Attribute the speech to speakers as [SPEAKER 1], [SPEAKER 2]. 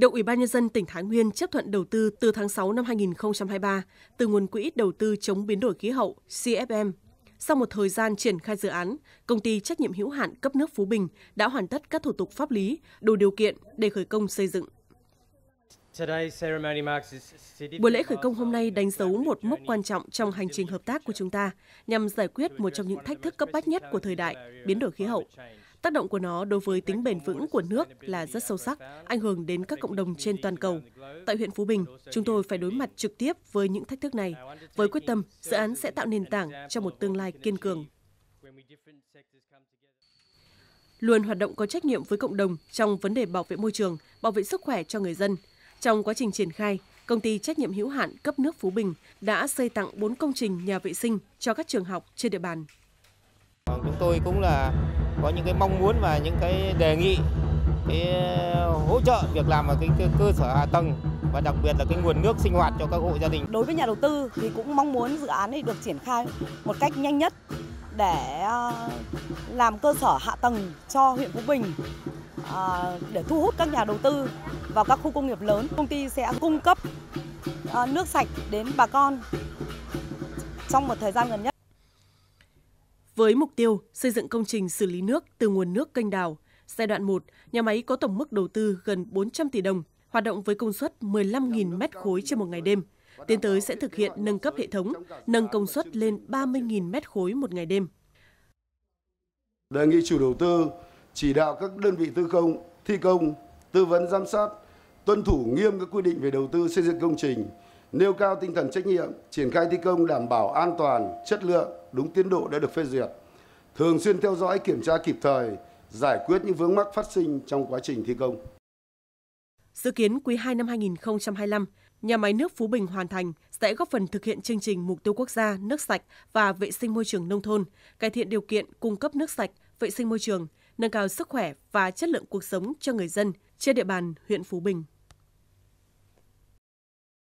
[SPEAKER 1] được Ủy ban nhân dân tỉnh Thái Nguyên chấp thuận đầu tư từ tháng 6 năm 2023 từ nguồn quỹ đầu tư chống biến đổi khí hậu CFM. Sau một thời gian triển khai dự án, công ty trách nhiệm hữu hạn cấp nước Phú Bình đã hoàn tất các thủ tục pháp lý, đủ điều kiện để khởi công xây dựng. Buổi lễ khởi công hôm nay đánh dấu một mốc quan trọng trong hành trình hợp tác của chúng ta nhằm giải quyết một trong những thách thức cấp bách nhất của thời đại, biến đổi khí hậu. Tác động của nó đối với tính bền vững của nước là rất sâu sắc, ảnh hưởng đến các cộng đồng trên toàn cầu. Tại huyện Phú Bình, chúng tôi phải đối mặt trực tiếp với những thách thức này. Với quyết tâm, dự án sẽ tạo nền tảng cho một tương lai kiên cường luôn hoạt động có trách nhiệm với cộng đồng trong vấn đề bảo vệ môi trường, bảo vệ sức khỏe cho người dân. Trong quá trình triển khai, công ty trách nhiệm hữu hạn cấp nước Phú Bình đã xây tặng 4 công trình nhà vệ sinh cho các trường học trên địa bàn.
[SPEAKER 2] Chúng tôi cũng là có những cái mong muốn và những cái đề nghị cái ờ, hỗ trợ việc làm ở cái cơ sở hạ tầng và đặc biệt là cái nguồn nước sinh hoạt cho các hộ gia đình. Đối với nhà đầu tư thì cũng mong muốn dự án này được triển khai một cách nhanh nhất để ờ,
[SPEAKER 1] làm cơ sở hạ tầng cho huyện Phú Bình ờ, để thu hút các nhà đầu tư vào các khu công nghiệp lớn. Công ty sẽ cung cấp nước sạch đến bà con trong một thời gian gần nhất. Với mục tiêu xây dựng công trình xử lý nước từ nguồn nước kênh đào, giai đoạn 1, nhà máy có tổng mức đầu tư gần 400 tỷ đồng, hoạt động với công suất 15.000 mét khối trên một ngày đêm. Tiến tới sẽ thực hiện nâng cấp hệ thống, nâng công suất lên 30.000 mét khối một ngày đêm.
[SPEAKER 2] Đề nghị chủ đầu tư chỉ đạo các đơn vị tư công, thi công, tư vấn giám sát, tuân thủ nghiêm các quy định về đầu tư xây dựng công trình, nêu cao tinh thần trách nhiệm, triển khai thi công đảm bảo an toàn, chất lượng, đúng tiến độ đã được phê duyệt. Thường xuyên theo dõi, kiểm tra kịp thời, giải quyết những vướng mắc phát sinh trong quá trình thi công.
[SPEAKER 1] Dự kiến quý 2 năm 2025, nhà máy nước Phú Bình hoàn thành sẽ góp phần thực hiện chương trình mục tiêu quốc gia nước sạch và vệ sinh môi trường nông thôn, cải thiện điều kiện cung cấp nước sạch, vệ sinh môi trường, nâng cao sức khỏe và chất lượng cuộc sống cho người dân trên địa bàn huyện Phú Bình.